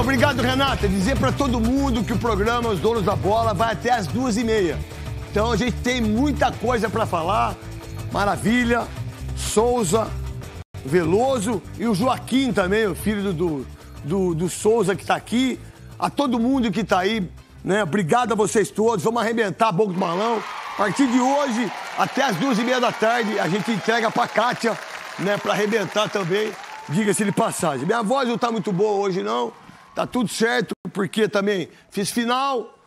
obrigado, Renata. Dizer para todo mundo que o programa Os Donos da Bola vai até as duas e meia. Então a gente tem muita coisa para falar. Maravilha, Souza, Veloso e o Joaquim também, o filho do, do, do Souza que está aqui. A todo mundo que está aí, né? Obrigado a vocês todos. Vamos arrebentar a boca do malão. A partir de hoje, até as duas e meia da tarde, a gente entrega para Kátia, né? Para arrebentar também. Diga-se de passagem. Minha voz não está muito boa hoje, não. Tá tudo certo, porque também fiz final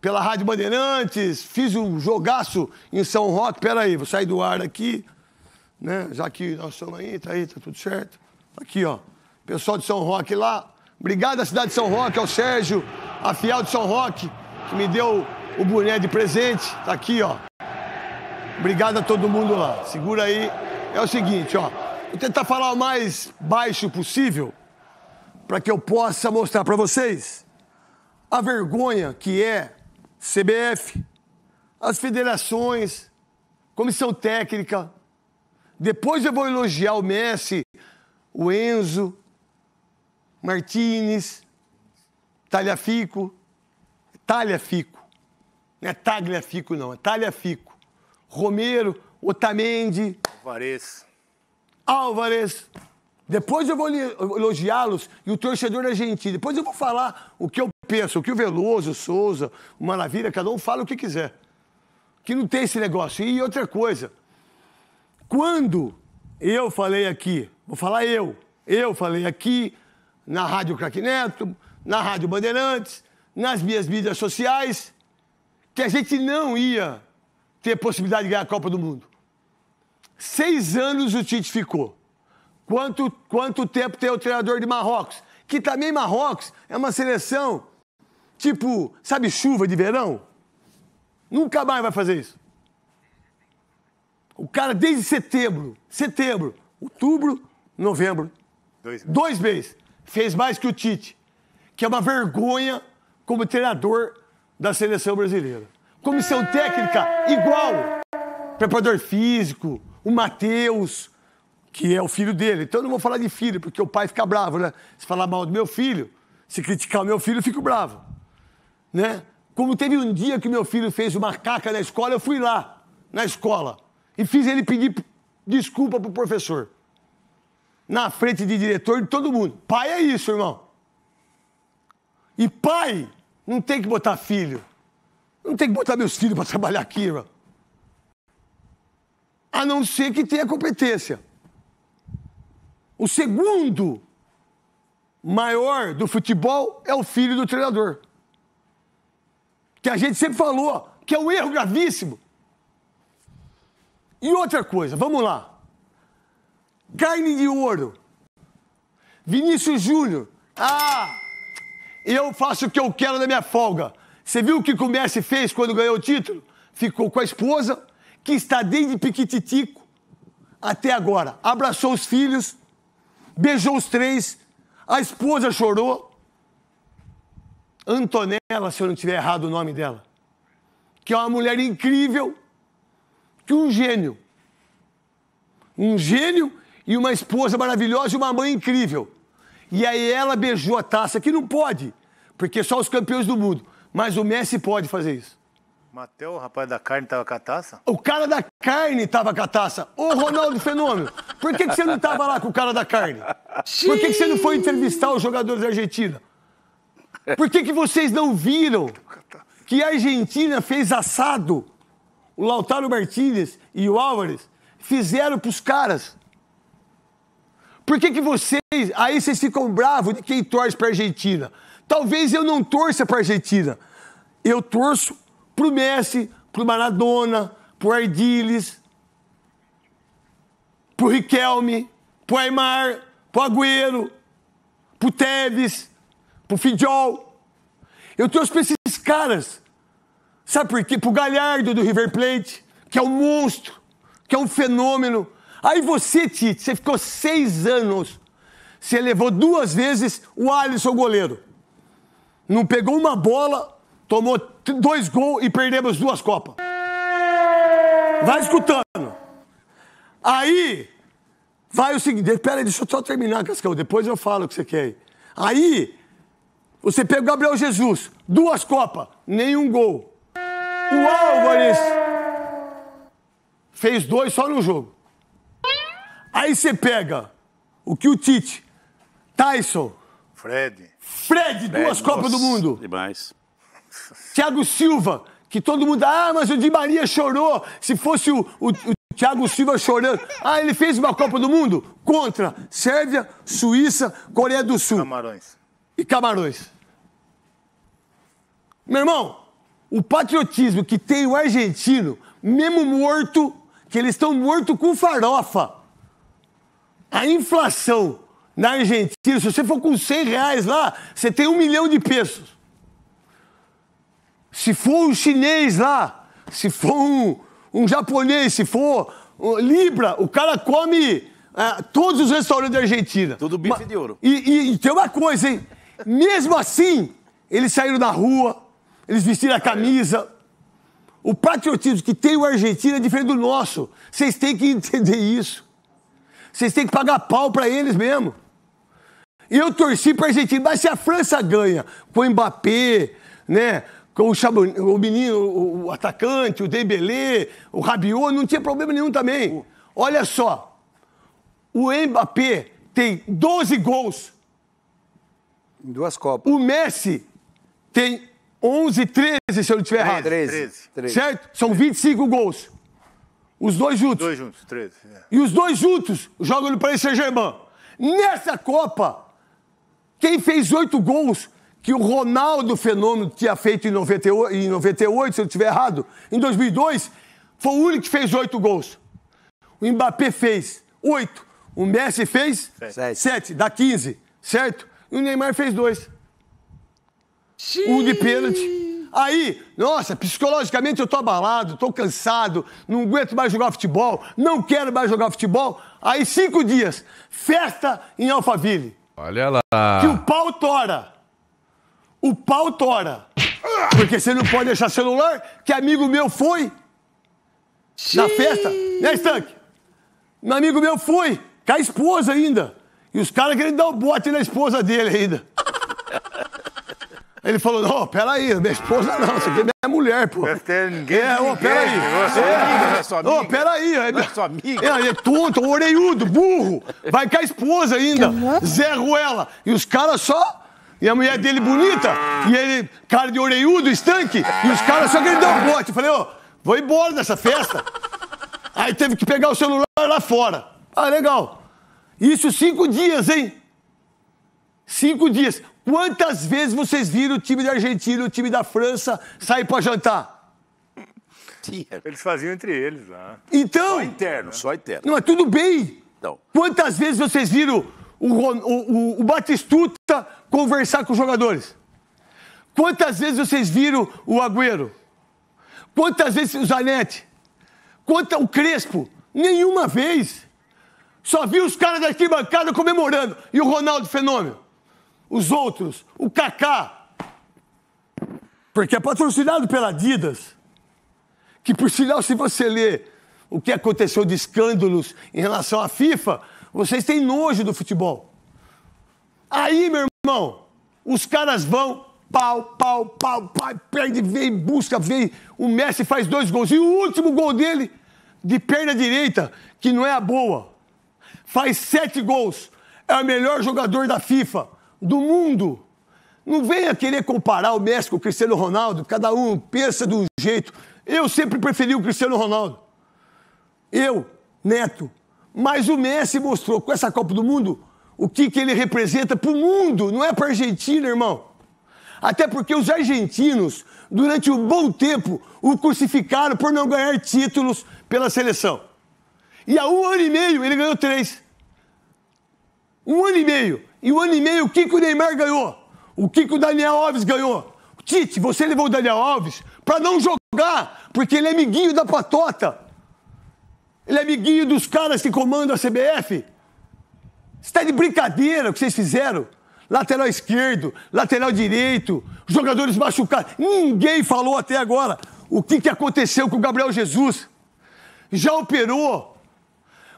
pela Rádio Bandeirantes, fiz um jogaço em São Roque. aí, vou sair do ar aqui, né? Já que nós estamos aí, tá aí, tá tudo certo. Aqui, ó. Pessoal de São Roque lá. Obrigado à cidade de São Roque, ao Sérgio, a fiel de São Roque, que me deu o boné de presente. Tá aqui, ó. Obrigado a todo mundo lá. Segura aí. É o seguinte, ó. Vou tentar falar o mais baixo possível para que eu possa mostrar para vocês a vergonha que é CBF, as federações, comissão técnica. Depois eu vou elogiar o Messi, o Enzo, Martinez, Talhafico. É Talhafico. Não é Tagliafico, não, é Talhafico. Romero, Otamendi. Alvarez. Álvares. Depois eu vou elogiá-los e o torcedor da Argentina. Depois eu vou falar o que eu penso, o que o Veloso, o Souza, o Maravilha, cada um fala o que quiser. Que não tem esse negócio. E outra coisa, quando eu falei aqui, vou falar eu, eu falei aqui na Rádio Craque Neto, na Rádio Bandeirantes, nas minhas mídias sociais, que a gente não ia ter possibilidade de ganhar a Copa do Mundo. Seis anos o Tite ficou. Quanto, quanto tempo tem o treinador de Marrocos? Que também Marrocos é uma seleção tipo, sabe, chuva de verão? Nunca mais vai fazer isso. O cara desde setembro, setembro, outubro, novembro, dois dois meses, fez mais que o Tite, que é uma vergonha como treinador da seleção brasileira. Comissão técnica igual, preparador físico, o Matheus, que é o filho dele. Então eu não vou falar de filho, porque o pai fica bravo, né? Se falar mal do meu filho, se criticar o meu filho, eu fico bravo. Né? Como teve um dia que meu filho fez uma caca na escola, eu fui lá, na escola, e fiz ele pedir desculpa pro professor. Na frente de diretor de todo mundo. Pai é isso, irmão. E pai não tem que botar filho. Não tem que botar meus filhos para trabalhar aqui, irmão. A não ser que tenha competência. O segundo maior do futebol é o filho do treinador. Que a gente sempre falou que é um erro gravíssimo. E outra coisa, vamos lá. Carne de ouro. Vinícius Júnior. Ah! Eu faço o que eu quero na minha folga. Você viu o que o Messi fez quando ganhou o título? Ficou com a esposa, que está desde piquititico até agora. Abraçou os filhos, beijou os três, a esposa chorou. Antonella, se eu não tiver errado o nome dela, que é uma mulher incrível, que um gênio. Um gênio e uma esposa maravilhosa e uma mãe incrível. E aí ela beijou a taça, que não pode, porque só os campeões do mundo. Mas o Messi pode fazer isso. Matheus, o rapaz da carne tava com a taça? O cara da carne tava com a taça. Ô, Ronaldo Fenômeno, por que, que você não tava lá com o cara da carne? Por que, que você não foi entrevistar os jogadores da Argentina? Por que, que vocês não viram que a Argentina fez assado? O Lautaro Martínez e o Álvares fizeram pros caras. Por que, que vocês. Aí vocês ficam bravos de quem torce pra Argentina. Talvez eu não torça pra Argentina. Eu torço pro Messi, pro Maradona, pro Ardiles, pro Riquelme, pro Aymar, pro Agüero, pro Tevez, pro Fidjol. Eu trouxe pra esses caras. Sabe por quê? Pro Galhardo do River Plate, que é um monstro, que é um fenômeno. Aí você, Tite, você ficou seis anos. Você levou duas vezes o Alisson goleiro. Não pegou uma bola tomou dois gols e perdemos duas Copas. Vai escutando. Aí, vai o seguinte: peraí, deixa eu só terminar, Cascão, depois eu falo o que você quer. Aí, você pega o Gabriel Jesus, duas Copas, nenhum gol. O Álvares fez dois só no jogo. Aí você pega o que o Tite, Tyson, Fred, Fred, Fred duas Copas do Mundo. Demais. Thiago Silva, que todo mundo. Ah, mas o Di Maria chorou. Se fosse o, o, o Thiago Silva chorando. Ah, ele fez uma Copa do Mundo? Contra Sérvia, Suíça, Coreia do Sul. Camarões. E Camarões. Meu irmão, o patriotismo que tem o argentino, mesmo morto, que eles estão mortos com farofa. A inflação na Argentina, se você for com 100 reais lá, você tem um milhão de pesos. Se for um chinês lá, se for um, um japonês, se for um libra, o cara come é, todos os restaurantes da Argentina. Tudo bife Mas, de ouro. E, e, e tem uma coisa, hein? Mesmo assim, eles saíram na rua, eles vestiram a é. camisa. O patriotismo que tem o argentino é diferente do nosso. Vocês têm que entender isso. Vocês têm que pagar pau para eles mesmo. Eu torci para Argentina, mas se a França ganha com o Mbappé, né? com O, Chabon, o menino, o, o atacante, o Dembélé, o Rabiot, não tinha problema nenhum também. Olha só, o Mbappé tem 12 gols. Em duas Copas. O Messi tem 11, 13, se eu não estiver errado. 13, 13. Certo? São 25 gols. Os dois juntos. dois juntos, 13. É. E os dois juntos jogam no Paris Saint-Germain. Nessa Copa, quem fez oito gols que o Ronaldo Fenômeno tinha feito em 98, em 98 se eu estiver errado, em 2002, foi o único que fez oito gols. O Mbappé fez oito. O Messi fez sete. sete, dá 15, certo? E o Neymar fez dois. Xiii. Um de pênalti. Aí, nossa, psicologicamente eu tô abalado, tô cansado, não aguento mais jogar futebol, não quero mais jogar futebol. Aí, cinco dias, festa em Alphaville. Olha lá. Que o pau tora o pau tora. Porque você não pode deixar celular, que amigo meu foi na festa, né, Stank? Um amigo meu foi, com a esposa ainda. E os caras querendo dar o um bote na esposa dele ainda. Ele falou, não, peraí, minha esposa não, isso aqui é minha mulher, pô. Ninguém, é, ô, peraí. É, é, amiga, é Ô, peraí. É, é sua amiga. É, é tonto, oreiudo, burro. Vai com a esposa ainda. Zé Ruela. E os caras só e a mulher dele bonita, e ele, cara de oreiudo, estanque, e os caras só querem dar um bote. Eu falei, ô, oh, vou embora dessa festa. Aí teve que pegar o celular lá fora. Ah, legal. Isso cinco dias, hein? Cinco dias. Quantas vezes vocês viram o time da Argentina o time da França sair para jantar? Eles faziam entre eles lá. Então. Só interno, só interno. Não, mas tudo bem. Não. Quantas vezes vocês viram o, o, o Batistuta conversar com os jogadores? Quantas vezes vocês viram o Agüero? Quantas vezes o Zanetti? Quanta, o Crespo? Nenhuma vez. Só vi os caras da arquibancada comemorando. E o Ronaldo Fenômeno? Os outros? O Kaká? Porque é patrocinado pela Adidas. Que, por sinal, se você ler o que aconteceu de escândalos em relação à FIFA, vocês têm nojo do futebol. Aí, meu irmão, os caras vão pau, pau, pau, pau, perde, vem, busca, vem. O Messi faz dois gols. E o último gol dele, de perna direita, que não é a boa, faz sete gols. É o melhor jogador da FIFA, do mundo. Não venha querer comparar o Messi com o Cristiano Ronaldo, cada um pensa de um jeito. Eu sempre preferi o Cristiano Ronaldo. Eu, Neto, mas o Messi mostrou com essa Copa do Mundo o que, que ele representa para o mundo, não é para a Argentina, irmão. Até porque os argentinos, durante um bom tempo, o crucificaram por não ganhar títulos pela seleção. E há um ano e meio ele ganhou três. Um ano e meio. E um ano e meio o que o Neymar ganhou. O que o Daniel Alves ganhou. Tite, você levou o Daniel Alves para não jogar, porque ele é amiguinho da patota. Ele é amiguinho dos caras que comandam a CBF. Está de brincadeira o que vocês fizeram? Lateral esquerdo, lateral direito, jogadores machucados. Ninguém falou até agora o que, que aconteceu com o Gabriel Jesus. Já operou.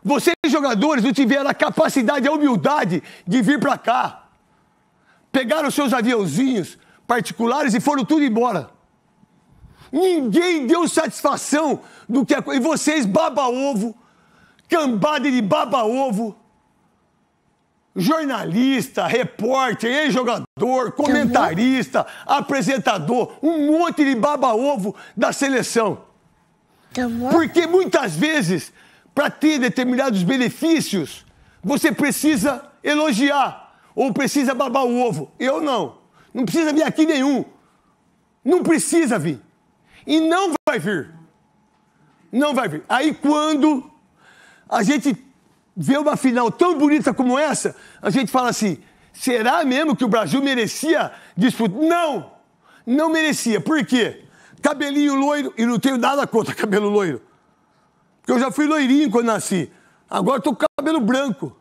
Vocês, jogadores, não tiveram a capacidade, a humildade de vir para cá. Pegaram seus aviãozinhos particulares e foram tudo embora. Ninguém deu satisfação do que a E vocês, baba-ovo, cambada de baba-ovo, jornalista, repórter, ex-jogador, comentarista, apresentador, um monte de baba-ovo da seleção. Tá Porque muitas vezes, para ter determinados benefícios, você precisa elogiar ou precisa babar o ovo. Eu não. Não precisa vir aqui nenhum. Não precisa vir. E não vai vir. Não vai vir. Aí quando a gente vê uma final tão bonita como essa, a gente fala assim: será mesmo que o Brasil merecia disputar? Não! Não merecia. Por quê? Cabelinho loiro, e não tenho nada contra cabelo loiro. Porque eu já fui loirinho quando nasci. Agora estou com cabelo branco.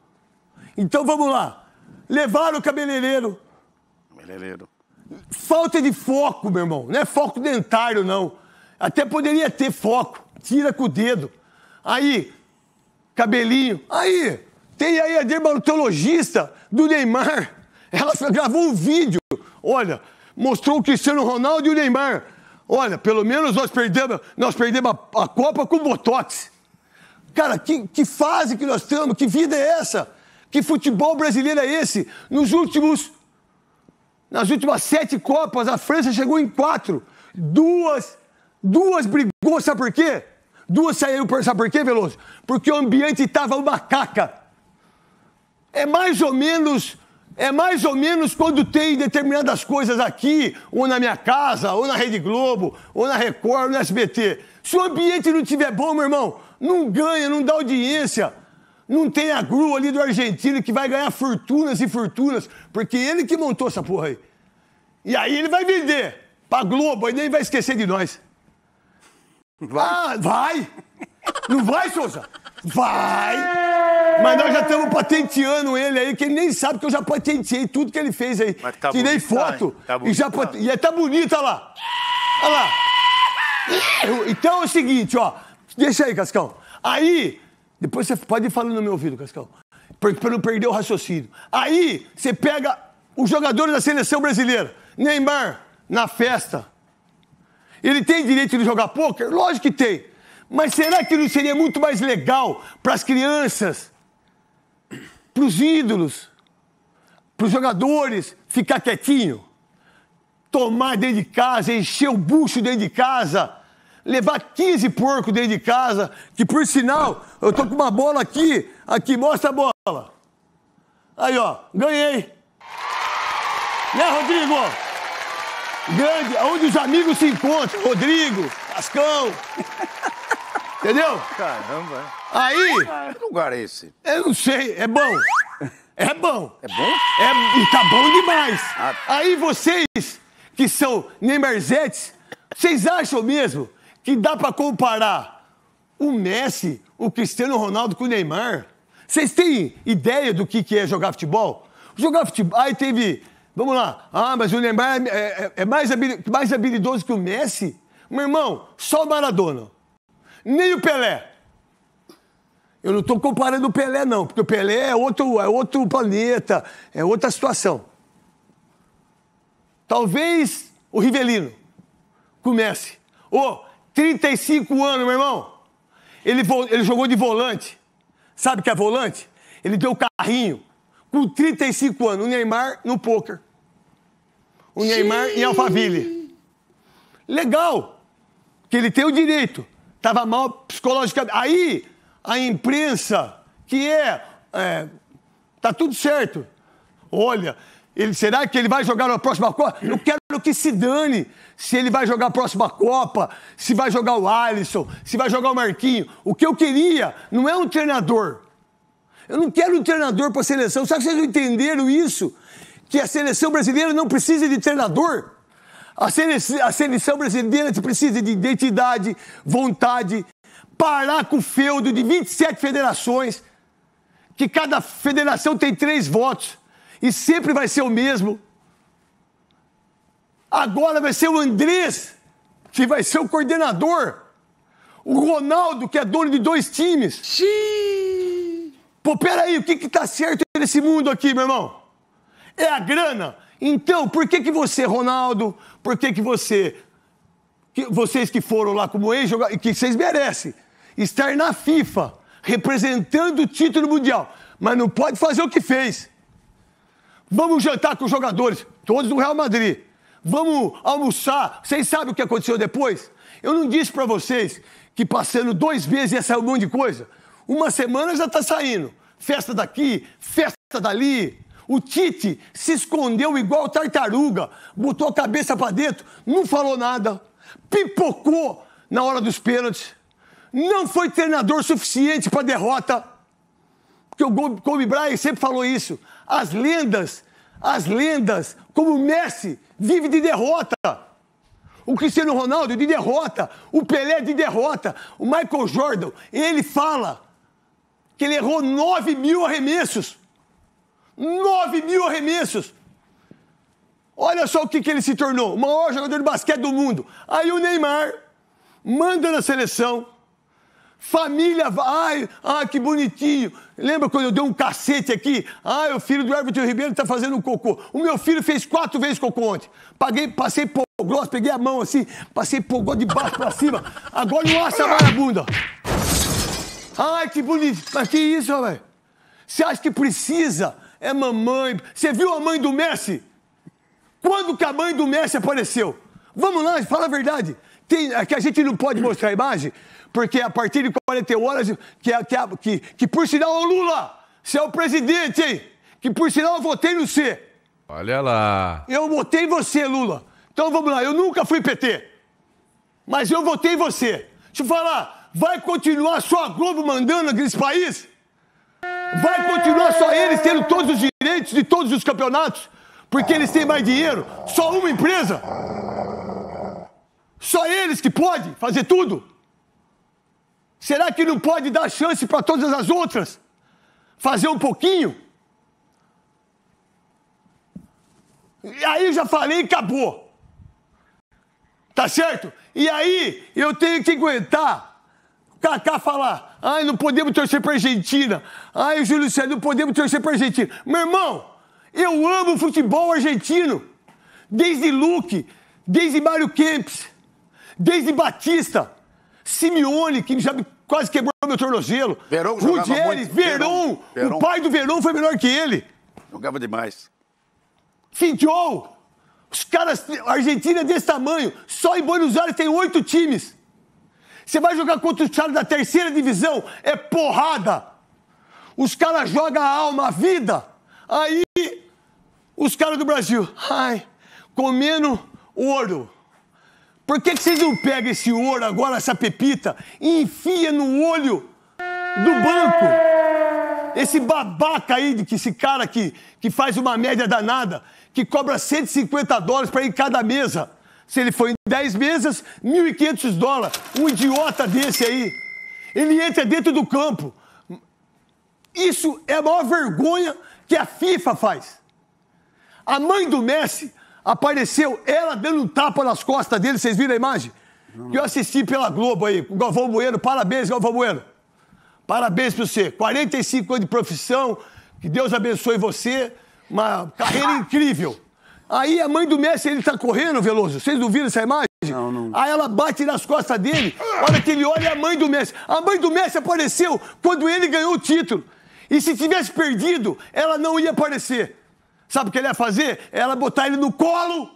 Então vamos lá. Levaram o cabeleireiro. Cabeleireiro. Falta de foco, meu irmão. Não é foco dentário, não. Até poderia ter foco. Tira com o dedo. Aí, cabelinho. Aí, tem aí a dermatologista do Neymar. Ela gravou um vídeo. Olha, mostrou o Cristiano Ronaldo e o Neymar. Olha, pelo menos nós perdemos, nós perdemos a, a Copa com Botox. Cara, que, que fase que nós estamos? Que vida é essa? Que futebol brasileiro é esse? Nos últimos nas últimas sete Copas, a França chegou em quatro. Duas, duas brigou, sabe por quê? Duas saíram, sabe por quê, Veloso? Porque o ambiente estava uma caca. É mais ou menos é mais ou menos quando tem determinadas coisas aqui, ou na minha casa, ou na Rede Globo, ou na Record, ou no SBT. Se o ambiente não estiver bom, meu irmão, não ganha, não dá audiência. Não tem a grua ali do argentino que vai ganhar fortunas e fortunas, porque ele que montou essa porra aí. E aí ele vai vender pra Globo, e nem vai esquecer de nós. Vai? Ah, vai! Não vai, Souza? Vai! Mas nós já estamos patenteando ele aí, que ele nem sabe que eu já patenteei tudo que ele fez aí. tá Tirei bonita, tá, foto tá e já pat... Tá. E é, tá bonita lá. Olha lá. Então é o seguinte, ó. Deixa aí, Cascão. Aí depois você pode ir falando no meu ouvido, Cascão. Para não perder o raciocínio. Aí você pega os jogadores da seleção brasileira. Neymar, na festa. Ele tem direito de jogar pôquer? Lógico que tem. Mas será que não seria muito mais legal para as crianças, para os ídolos, para os jogadores ficar quietinho? Tomar dentro de casa, encher o bucho dentro de casa levar 15 porcos dentro de casa, que por sinal, eu tô com uma bola aqui, aqui, mostra a bola. Aí, ó, ganhei. Né, Rodrigo? Grande, onde os amigos se encontram, Rodrigo, Cascão. Entendeu? Caramba. Aí. Que lugar é esse? Eu não sei, é bom. É bom. É bom? É, e tá bom demais. Ah. Aí vocês, que são Neymarzetes, vocês acham mesmo que dá para comparar o Messi, o Cristiano Ronaldo com o Neymar. Vocês têm ideia do que, que é jogar futebol? Jogar futebol. Aí teve. Vamos lá. Ah, mas o Neymar é, é, é, é mais, habilidoso, mais habilidoso que o Messi? Meu irmão, só o Maradona. Nem o Pelé. Eu não estou comparando o Pelé, não, porque o Pelé é outro, é outro planeta, é outra situação. Talvez o Rivelino comece. Ou 35 anos, meu irmão. Ele, ele jogou de volante. Sabe o que é volante? Ele deu carrinho. Com 35 anos, o Neymar no pôquer. O Neymar Sim. em Alphaville. Legal, que ele tem o direito. Estava mal psicologicamente. Aí, a imprensa, que é, é tá tudo certo. Olha, ele, será que ele vai jogar na próxima Copa? Eu quero que se dane se ele vai jogar a próxima Copa, se vai jogar o Alisson, se vai jogar o Marquinho. O que eu queria não é um treinador. Eu não quero um treinador para a seleção. Será que vocês entenderam isso? Que a seleção brasileira não precisa de treinador. A seleção, a seleção brasileira precisa de identidade, vontade, parar com o feudo de 27 federações, que cada federação tem três votos e sempre vai ser o mesmo. Agora vai ser o Andrés, que vai ser o coordenador. O Ronaldo, que é dono de dois times. Xiii. Pô, peraí, o que que tá certo nesse mundo aqui, meu irmão? É a grana. Então, por que que você, Ronaldo, por que que você, que, vocês que foram lá como ex-jogador, que vocês merecem, estar na FIFA, representando o título mundial, mas não pode fazer o que fez. Vamos jantar com os jogadores, todos do Real Madrid. Vamos almoçar. Vocês sabem o que aconteceu depois? Eu não disse para vocês que passando dois meses ia sair um monte de coisa. Uma semana já está saindo. Festa daqui, festa dali. O Tite se escondeu igual tartaruga, botou a cabeça para dentro, não falou nada, pipocou na hora dos pênaltis. Não foi treinador suficiente para derrota que o Kobe Bryant sempre falou isso. As lendas, as lendas, como o Messi, vive de derrota. O Cristiano Ronaldo de derrota, o Pelé de derrota, o Michael Jordan, ele fala que ele errou 9 mil arremessos. 9 mil arremessos. Olha só o que, que ele se tornou, o maior jogador de basquete do mundo. Aí o Neymar manda na seleção Família, ai, ah que bonitinho. Lembra quando eu dei um cacete aqui? Ah, o filho do Everton Ribeiro está fazendo cocô. O meu filho fez quatro vezes cocô ontem. Paguei, passei por gloss, peguei a mão assim, passei por de baixo para cima. Agora não acha mais a bunda. Ai, que bonito. Mas que isso, velho? Você acha que precisa? É mamãe. Você viu a mãe do Messi? Quando que a mãe do Messi apareceu? Vamos lá, fala a verdade. Tem, é que a gente não pode mostrar a imagem, porque a partir de 41 horas, que, é, que, é, que, que por sinal, é o Lula, você é o presidente, hein? Que por sinal eu votei no C. Olha lá. Eu votei em você, Lula. Então vamos lá, eu nunca fui PT. Mas eu votei em você. Deixa eu falar, vai continuar só a Globo mandando nesse país? Vai continuar só eles tendo todos os direitos de todos os campeonatos? Porque eles têm mais dinheiro? Só uma empresa? Só eles que podem fazer tudo? Será que não pode dar chance para todas as outras? Fazer um pouquinho? Aí aí já falei e acabou. Tá certo? E aí eu tenho que aguentar o Kaká falar: ai, não podemos torcer para Argentina. Ai, o Júlio César, não podemos torcer para Argentina. Meu irmão, eu amo o futebol argentino. Desde Luque, desde Mário Kempis, desde Batista. Simeone, que já quase quebrou meu tornozelo. Verão Rudieri, Verão, Verão. O pai do Verão foi melhor que ele. Jogava demais. Fidiou. Os caras, a Argentina é desse tamanho. Só em Buenos Aires tem oito times. Você vai jogar contra o caras da terceira divisão, é porrada. Os caras jogam a alma, a vida. Aí, os caras do Brasil, ai, comendo ouro. Por que, que vocês não pegam esse ouro agora, essa pepita, e enfia no olho do banco? Esse babaca aí, que esse cara que, que faz uma média danada, que cobra 150 dólares para ir em cada mesa. Se ele for em 10 mesas, 1.500 dólares. Um idiota desse aí. Ele entra dentro do campo. Isso é a maior vergonha que a FIFA faz. A mãe do Messi Apareceu ela dando um tapa nas costas dele, vocês viram a imagem? Que eu assisti pela Globo aí, com o Galvão Bueno. Parabéns, Galvão Bueno. Parabéns para você. 45 anos de profissão, que Deus abençoe você. Uma carreira incrível. Aí a mãe do Messi, ele tá correndo, Veloso. Vocês não viram essa imagem? Não, não. Aí ela bate nas costas dele, hora que ele olha é a mãe do Messi. A mãe do Messi apareceu quando ele ganhou o título. E se tivesse perdido, ela não ia aparecer. Sabe o que ele ia fazer? Ela botar ele no colo,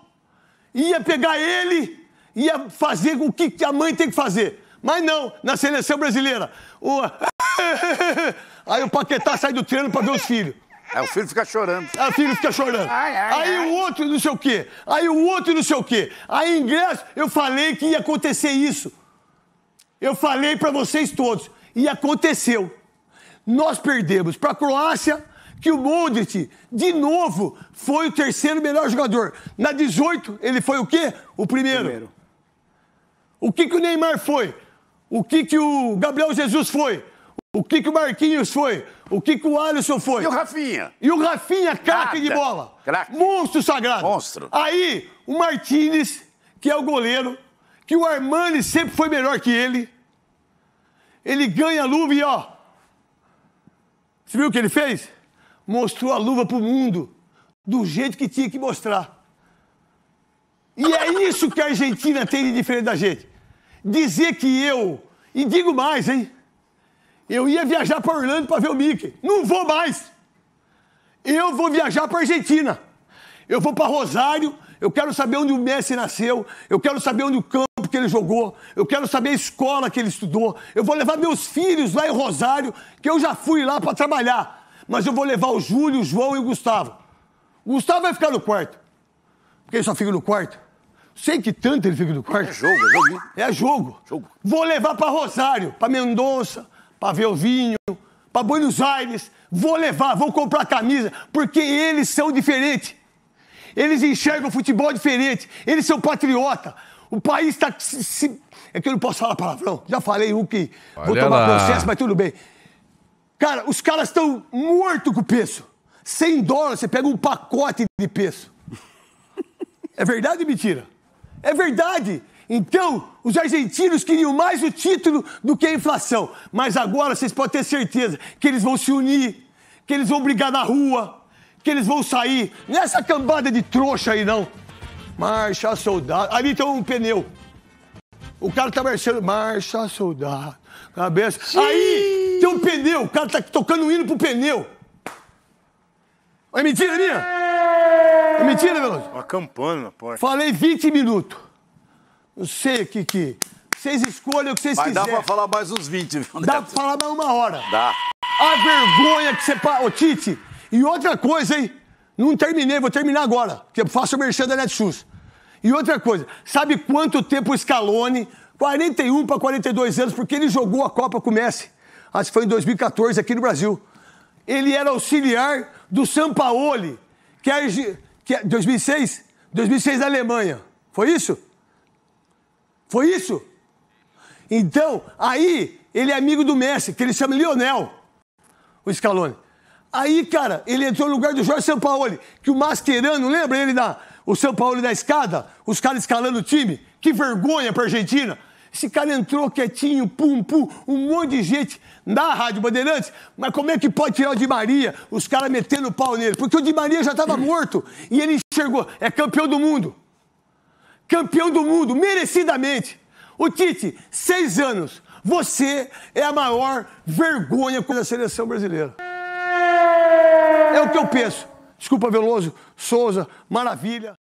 ia pegar ele, ia fazer o que a mãe tem que fazer. Mas não, na seleção brasileira. O... Aí o Paquetá sai do treino para ver os filhos. Aí é, o filho fica chorando. Aí o filho fica chorando. Ai, ai, aí ai. o outro não sei o quê. Aí o outro não sei o quê. Aí ingresso, eu falei que ia acontecer isso. Eu falei para vocês todos. E aconteceu. Nós perdemos para a Croácia, que o Modric, de novo, foi o terceiro melhor jogador. Na 18, ele foi o quê? O primeiro. primeiro. O que, que o Neymar foi? O que, que o Gabriel Jesus foi? O que, que o Marquinhos foi? O que, que o Alisson foi? E o Rafinha? E o Rafinha, craque de bola. Monstro sagrado. Monstro. Aí, o Martinez, que é o goleiro, que o Armani sempre foi melhor que ele. Ele ganha a luva e, ó... Você viu o que ele fez? mostrou a luva para o mundo do jeito que tinha que mostrar. E é isso que a Argentina tem de diferente da gente. Dizer que eu, e digo mais, hein? Eu ia viajar para Orlando para ver o Mickey. Não vou mais. Eu vou viajar para Argentina. Eu vou para Rosário. Eu quero saber onde o Messi nasceu. Eu quero saber onde o campo que ele jogou. Eu quero saber a escola que ele estudou. Eu vou levar meus filhos lá em Rosário, que eu já fui lá para trabalhar mas eu vou levar o Júlio, o João e o Gustavo. O Gustavo vai ficar no quarto. Porque ele só fica no quarto. Sei que tanto ele fica no quarto. É jogo, é jogo. É jogo. jogo. Vou levar para Rosário, para Mendonça, para Velvinho, para Buenos Aires. Vou levar, vou comprar camisa, porque eles são diferentes. Eles enxergam o futebol diferente. Eles são patriota. O país está. É que eu não posso falar palavrão. Já falei o que. Olha vou tomar lá. processo, mas tudo bem. Cara, os caras estão mortos com o peso. 100 dólares, você pega um pacote de peso. É verdade ou mentira? É verdade. Então, os argentinos queriam mais o título do que a inflação. Mas agora vocês podem ter certeza que eles vão se unir, que eles vão brigar na rua, que eles vão sair. Nessa é cambada de trouxa aí, não. Marcha, soldado. Ali tem um pneu. O cara tá marchando. Marcha, soldado. Cabeça. Aí tem um pneu, o cara tá tocando um hino pro pneu. É mentira minha? É mentira, Veloso? Acampando na porta. Falei 20 minutos. Não sei Kiki. que Vocês escolhem o que vocês quiserem. Mas dá pra falar mais uns 20, viu? Dá pra falar mais uma hora. Dá. A vergonha que você. Ô, Tite, e outra coisa, hein? Não terminei, vou terminar agora, que eu faço o merchan da Netshoes. E outra coisa, sabe quanto tempo o Scaloni 41 para 42 anos, porque ele jogou a Copa com o Messi. Acho que foi em 2014 aqui no Brasil. Ele era auxiliar do Sampaoli, que é, que é 2006, 2006 na Alemanha. Foi isso? Foi isso? Então, aí ele é amigo do Messi, que ele chama Lionel, o Scaloni. Aí, cara, ele entrou no lugar do Jorge Sampaoli, que o Mascherano, lembra ele da o São Paulo da escada, os caras escalando o time? Que vergonha para Argentina. Esse cara entrou quietinho, pum, pum, um monte de gente na Rádio Bandeirantes. Mas como é que pode tirar o Di Maria? Os caras metendo o pau nele. Porque o Di Maria já estava morto. E ele enxergou. É campeão do mundo. Campeão do mundo, merecidamente. O Tite, seis anos. Você é a maior vergonha a seleção brasileira. É o que eu penso. Desculpa, Veloso, Souza, maravilha.